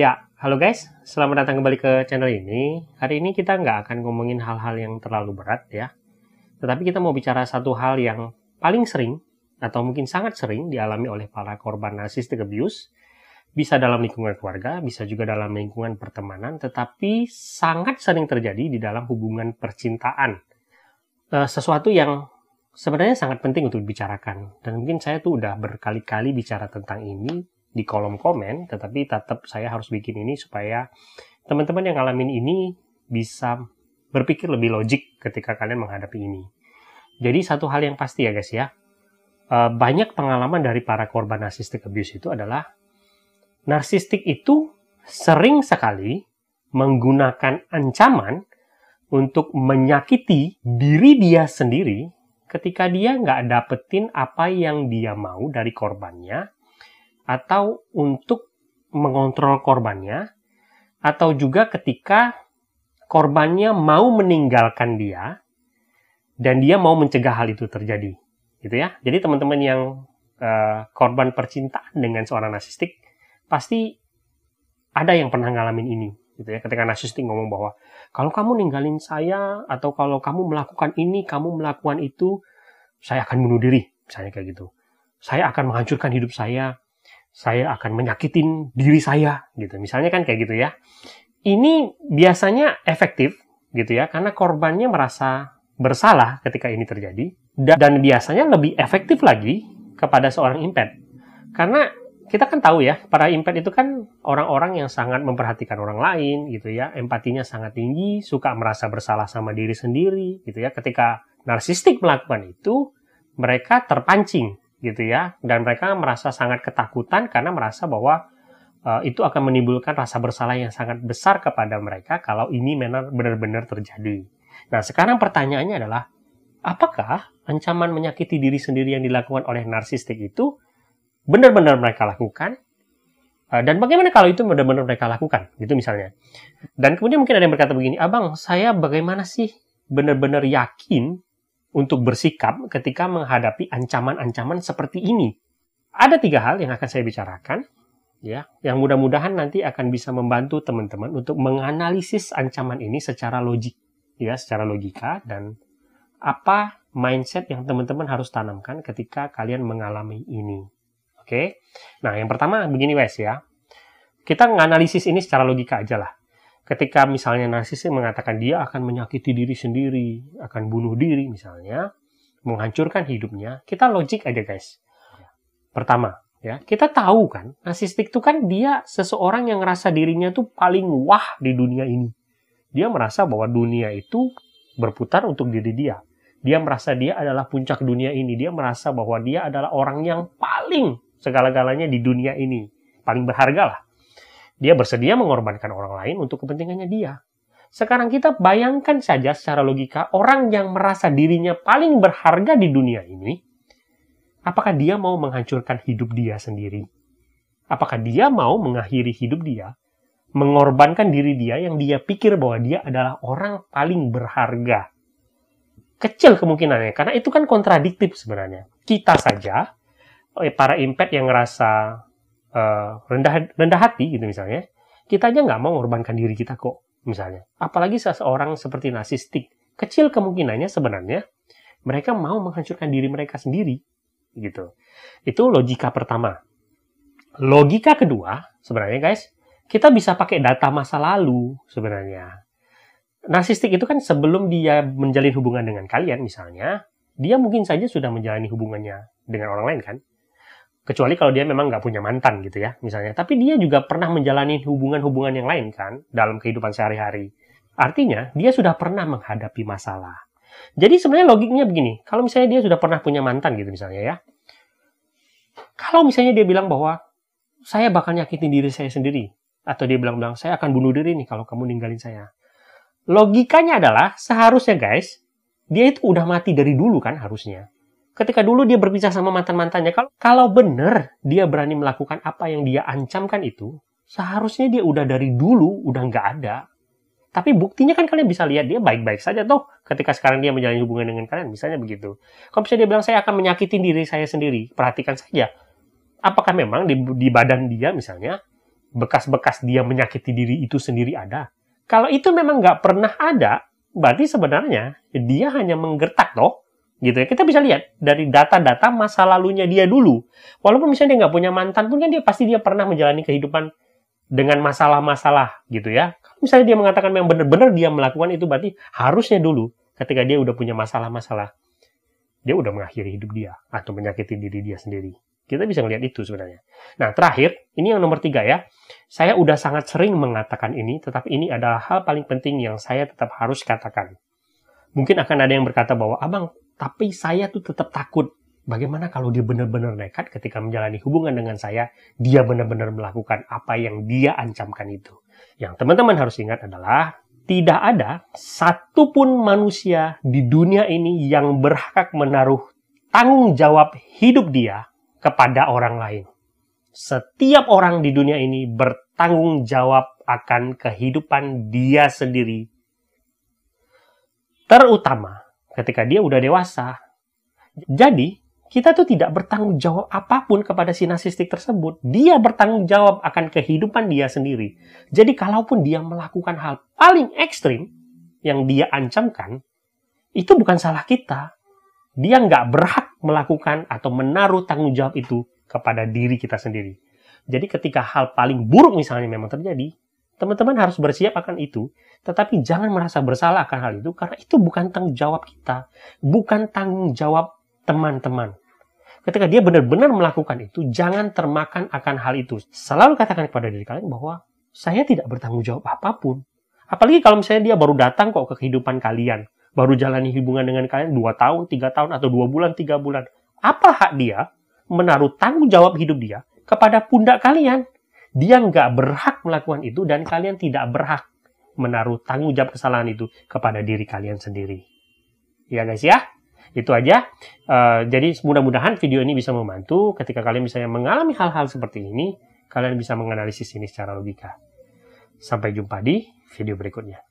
Ya, halo guys, selamat datang kembali ke channel ini. Hari ini kita nggak akan ngomongin hal-hal yang terlalu berat ya. Tetapi kita mau bicara satu hal yang paling sering atau mungkin sangat sering dialami oleh para korban narcissistic abuse. Bisa dalam lingkungan keluarga, bisa juga dalam lingkungan pertemanan, tetapi sangat sering terjadi di dalam hubungan percintaan. Eh, sesuatu yang sebenarnya sangat penting untuk dibicarakan. Dan mungkin saya tuh udah berkali-kali bicara tentang ini di kolom komen, tetapi tetap saya harus bikin ini supaya teman-teman yang ngalamin ini bisa berpikir lebih logik ketika kalian menghadapi ini. Jadi satu hal yang pasti ya guys ya, eh, banyak pengalaman dari para korban narcissistic abuse itu adalah narsistik itu sering sekali menggunakan ancaman untuk menyakiti diri dia sendiri ketika dia nggak dapetin apa yang dia mau dari korbannya atau untuk mengontrol korbannya atau juga ketika korbannya mau meninggalkan dia dan dia mau mencegah hal itu terjadi gitu ya jadi teman-teman yang uh, korban percintaan dengan seorang narsistik pasti ada yang pernah ngalamin ini gitu ya ketika narsistik ngomong bahwa kalau kamu ninggalin saya atau kalau kamu melakukan ini kamu melakukan itu saya akan bunuh diri misalnya kayak gitu saya akan menghancurkan hidup saya saya akan menyakitin diri saya gitu. Misalnya kan kayak gitu ya. Ini biasanya efektif gitu ya karena korbannya merasa bersalah ketika ini terjadi dan biasanya lebih efektif lagi kepada seorang impet. Karena kita kan tahu ya, para impet itu kan orang-orang yang sangat memperhatikan orang lain gitu ya, empatinya sangat tinggi, suka merasa bersalah sama diri sendiri gitu ya. Ketika narsistik melakukan itu, mereka terpancing gitu ya dan mereka merasa sangat ketakutan karena merasa bahwa uh, itu akan menimbulkan rasa bersalah yang sangat besar kepada mereka kalau ini benar-benar terjadi. Nah, sekarang pertanyaannya adalah apakah ancaman menyakiti diri sendiri yang dilakukan oleh narsistik itu benar-benar mereka lakukan? Eh, dan bagaimana kalau itu benar-benar mereka lakukan? Gitu misalnya. Dan kemudian mungkin ada yang berkata begini, "Abang, saya bagaimana sih benar-benar yakin untuk bersikap ketika menghadapi ancaman-ancaman seperti ini. Ada tiga hal yang akan saya bicarakan, ya, yang mudah-mudahan nanti akan bisa membantu teman-teman untuk menganalisis ancaman ini secara logik, ya, secara logika dan apa mindset yang teman-teman harus tanamkan ketika kalian mengalami ini. Oke, okay? nah yang pertama begini Wes ya, kita menganalisis ini secara logika aja lah ketika misalnya narsis mengatakan dia akan menyakiti diri sendiri, akan bunuh diri misalnya, menghancurkan hidupnya, kita logik aja guys. Ya. Pertama, ya kita tahu kan, narsistik itu kan dia seseorang yang ngerasa dirinya tuh paling wah di dunia ini. Dia merasa bahwa dunia itu berputar untuk diri dia. Dia merasa dia adalah puncak dunia ini. Dia merasa bahwa dia adalah orang yang paling segala-galanya di dunia ini. Paling berharga lah. Dia bersedia mengorbankan orang lain untuk kepentingannya dia. Sekarang kita bayangkan saja secara logika orang yang merasa dirinya paling berharga di dunia ini, apakah dia mau menghancurkan hidup dia sendiri? Apakah dia mau mengakhiri hidup dia, mengorbankan diri dia yang dia pikir bahwa dia adalah orang paling berharga? Kecil kemungkinannya, karena itu kan kontradiktif sebenarnya. Kita saja, eh, para impact yang ngerasa Eh, rendah rendah hati gitu misalnya, kita aja nggak mau mengorbankan diri kita kok misalnya. Apalagi seseorang seperti narsistik, kecil kemungkinannya sebenarnya mereka mau menghancurkan diri mereka sendiri gitu. Itu logika pertama. Logika kedua sebenarnya guys, kita bisa pakai data masa lalu sebenarnya. Narsistik itu kan sebelum dia menjalin hubungan dengan kalian misalnya, dia mungkin saja sudah menjalani hubungannya dengan orang lain kan kecuali kalau dia memang nggak punya mantan gitu ya misalnya tapi dia juga pernah menjalani hubungan-hubungan yang lain kan dalam kehidupan sehari-hari artinya dia sudah pernah menghadapi masalah jadi sebenarnya logiknya begini kalau misalnya dia sudah pernah punya mantan gitu misalnya ya kalau misalnya dia bilang bahwa saya bakal nyakitin diri saya sendiri atau dia bilang-bilang saya akan bunuh diri nih kalau kamu ninggalin saya logikanya adalah seharusnya guys dia itu udah mati dari dulu kan harusnya ketika dulu dia berpisah sama mantan-mantannya. Kalau kalau benar dia berani melakukan apa yang dia ancamkan itu, seharusnya dia udah dari dulu udah nggak ada. Tapi buktinya kan kalian bisa lihat dia baik-baik saja toh ketika sekarang dia menjalani hubungan dengan kalian misalnya begitu. Kalau misalnya dia bilang saya akan menyakiti diri saya sendiri, perhatikan saja. Apakah memang di, di badan dia misalnya bekas-bekas dia menyakiti diri itu sendiri ada? Kalau itu memang nggak pernah ada, berarti sebenarnya dia hanya menggertak toh gitu ya kita bisa lihat dari data-data masa lalunya dia dulu walaupun misalnya dia nggak punya mantan pun kan dia pasti dia pernah menjalani kehidupan dengan masalah-masalah gitu ya Kalau misalnya dia mengatakan yang benar-benar dia melakukan itu berarti harusnya dulu ketika dia udah punya masalah-masalah dia udah mengakhiri hidup dia atau menyakiti diri dia sendiri kita bisa melihat itu sebenarnya nah terakhir ini yang nomor tiga ya saya udah sangat sering mengatakan ini tetapi ini adalah hal paling penting yang saya tetap harus katakan mungkin akan ada yang berkata bahwa abang tapi saya tuh tetap takut. Bagaimana kalau dia benar-benar nekat ketika menjalani hubungan dengan saya, dia benar-benar melakukan apa yang dia ancamkan itu. Yang teman-teman harus ingat adalah tidak ada satupun manusia di dunia ini yang berhak menaruh tanggung jawab hidup dia kepada orang lain. Setiap orang di dunia ini bertanggung jawab akan kehidupan dia sendiri, terutama ketika dia udah dewasa. Jadi, kita tuh tidak bertanggung jawab apapun kepada si narsistik tersebut. Dia bertanggung jawab akan kehidupan dia sendiri. Jadi kalaupun dia melakukan hal paling ekstrim yang dia ancamkan, itu bukan salah kita. Dia nggak berhak melakukan atau menaruh tanggung jawab itu kepada diri kita sendiri. Jadi ketika hal paling buruk misalnya memang terjadi, Teman-teman harus bersiap akan itu, tetapi jangan merasa bersalah akan hal itu karena itu bukan tanggung jawab kita, bukan tanggung jawab teman-teman. Ketika dia benar-benar melakukan itu, jangan termakan akan hal itu. Selalu katakan kepada diri kalian bahwa saya tidak bertanggung jawab apapun. Apalagi kalau misalnya dia baru datang kok ke kehidupan kalian, baru jalani hubungan dengan kalian 2 tahun, 3 tahun, atau 2 bulan, 3 bulan. Apa hak dia menaruh tanggung jawab hidup dia kepada pundak kalian? Dia nggak berhak melakukan itu dan kalian tidak berhak menaruh tanggung jawab kesalahan itu kepada diri kalian sendiri. Ya guys ya, itu aja. Uh, jadi mudah-mudahan video ini bisa membantu ketika kalian misalnya mengalami hal-hal seperti ini, kalian bisa menganalisis ini secara logika. Sampai jumpa di video berikutnya.